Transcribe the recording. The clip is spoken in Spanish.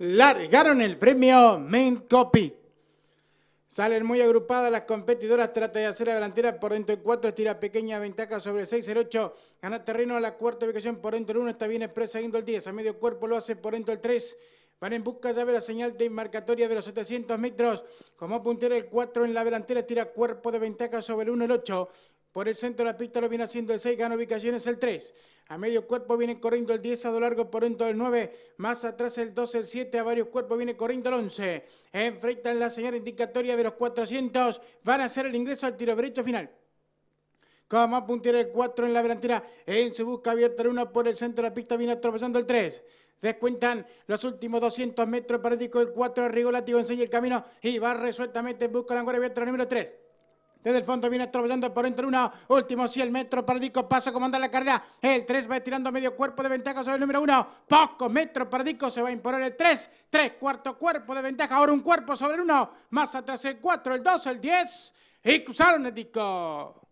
largaron el premio Main Copy. Salen muy agrupadas las competidoras, trata de hacer la delantera por dentro el 4, tira pequeña ventaja sobre el 6, el 8, gana terreno a la cuarta ubicación por dentro el 1, está bien expresa yendo el 10, a medio cuerpo lo hace por dentro el 3, van en busca ya de la señal de marcatoria de los 700 metros, como puntera el 4 en la delantera, tira cuerpo de ventaja sobre el 1, el 8, por el centro de la pista lo viene haciendo el 6, gana ubicaciones el 3. A medio cuerpo viene corriendo el 10, a lo largo por dentro el 9. Más atrás el 12, el 7. A varios cuerpos viene corriendo el 11. Enfrentan la señal indicatoria de los 400. Van a hacer el ingreso al tiro derecho final. Como puntera el 4 en la delantera. En su busca abierta el 1 por el centro de la pista viene atropellando el 3. Descuentan los últimos 200 metros para el 4 Rigolativo enseña el camino y va resueltamente busca la angora abierta número 3. Desde el fondo viene atropellando por entre uno. Último 100 metros para perdico Pasa comanda la carrera. El 3 va tirando medio cuerpo de ventaja sobre el número 1. Poco metro para Se va a imponer el 3. 3 cuarto cuerpo de ventaja. Ahora un cuerpo sobre el 1. Más atrás el 4, el 2, el 10. Y cruzaron el Dico.